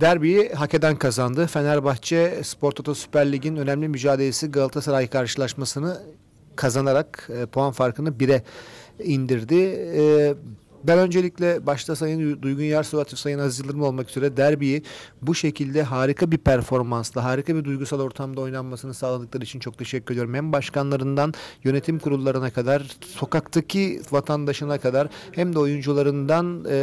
Derbiyi hak eden kazandı. Fenerbahçe Spor Toto Süper Lig'in önemli mücadelesi Galatasaray karşılaşmasını kazanarak e, puan farkını 1'e indirdi. E, ben öncelikle başta Sayın Duygun Yersu ve Sayın Aziz Yıldırım olmak üzere derbiyi bu şekilde harika bir performansla, harika bir duygusal ortamda oynanmasını sağladıkları için çok teşekkür ediyorum. Hem başkanlarından yönetim kurullarına kadar, sokaktaki vatandaşına kadar hem de oyuncularından e,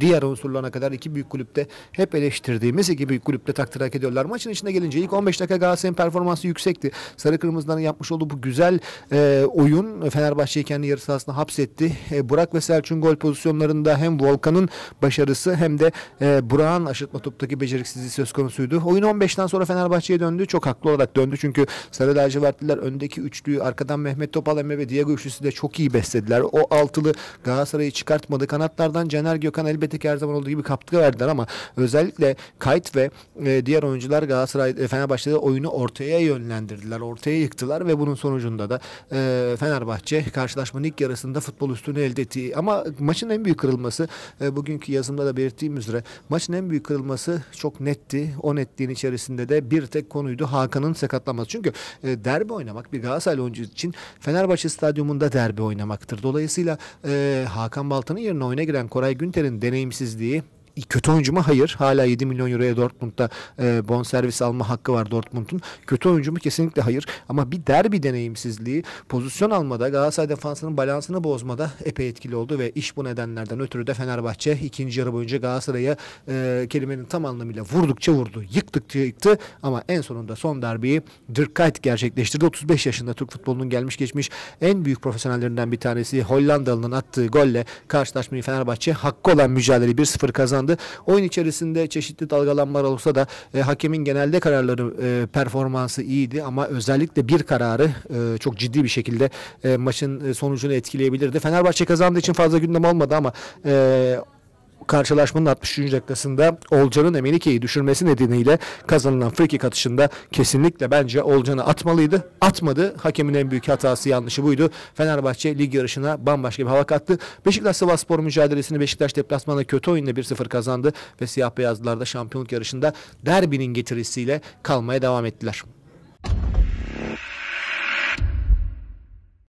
diğer unsurlarına kadar iki büyük kulüpte hep eleştirdiğimiz iki büyük kulüpte takdir hak ediyorlar. Maçın içine gelince ilk 15 dakika Galatasaray'ın performansı yüksekti. Sarı Kırmızıların yapmış olduğu bu güzel e, oyun Fenerbahçe'yi kendi yarı sahasına hapsetti. E, Burak ve Selçuk gol pozisyonlarında hem Volkan'ın başarısı hem de e, Burak'ın aşırtma toptaki beceriksizliği söz konusuydu. Oyun 15'ten sonra Fenerbahçe'ye döndü. Çok haklı olarak döndü çünkü Sarı Lacivertliler öndeki üçlüyü arkadan Mehmet Topal Emre ve Diego üçlüsü de çok iyi beslediler. O altılı Galatasaray'ı çıkartmadı. Kanatlardan Caner Gökhan elbette ki her zaman olduğu gibi katkı verdiler ama özellikle Kayt ve e, diğer oyuncular Galatasaray e, Fenerbahçe'de oyunu ortaya yönlendirdiler. Ortaya yıktılar ve bunun sonucunda da e, Fenerbahçe karşılaşmanın ilk yarısında futbol üstünü elde etti. Ama maçın en büyük kırılması e, bugünkü yazımda da belirttiğim üzere maçın en büyük kırılması çok netti. O netliğin içerisinde de bir tek konuydu Hakan'ın sakatlanması. Çünkü e, derbi oynamak bir Galatasaray oyuncu için Fenerbahçe stadyumunda derbi oynamaktır. Dolayısıyla e, Hakan Baltan'ın yerine oyuna giren Koray Günter'in deneyimsizliği kötü oyuncu mu? Hayır. Hala 7 milyon euroya Dortmund'da e, bonservis alma hakkı var Dortmund'un. Kötü oyuncu mu? Kesinlikle hayır. Ama bir derbi deneyimsizliği pozisyon almada Galatasaray defansının balansını bozmada epey etkili oldu ve iş bu nedenlerden ötürü de Fenerbahçe ikinci yarı boyunca Galatasaray'a e, kelimenin tam anlamıyla vurdukça vurdu. Yıktıkça yıktı ama en sonunda son derbiyi Dirk Kuyt gerçekleştirdi. 35 yaşında Türk futbolunun gelmiş geçmiş en büyük profesyonellerinden bir tanesi Hollandalı'nın attığı golle karşılaşmayı Fenerbahçe hakkı olan mücadeleyi 1-0 kazandı yaşandı. Oyun içerisinde çeşitli dalgalanmalar olsa da e, hakemin genelde kararları e, performansı iyiydi ama özellikle bir kararı e, çok ciddi bir şekilde e, maçın e, sonucunu etkileyebilirdi. Fenerbahçe kazandığı için fazla gündem olmadı ama e, karşılaşmanın 63. dakikasında Olcan'ın Emenike'yi düşürmesi nedeniyle kazanılan frikik atışında kesinlikle bence Olcan'ı atmalıydı. Atmadı. Hakemin en büyük hatası yanlışı buydu. Fenerbahçe lig yarışına bambaşka bir hava kattı. Beşiktaş Sivaspor mücadelesini Beşiktaş deplasmanda kötü oyunla 1-0 kazandı ve siyah beyazlılar da şampiyonluk yarışında derbinin getirisiyle kalmaya devam ettiler.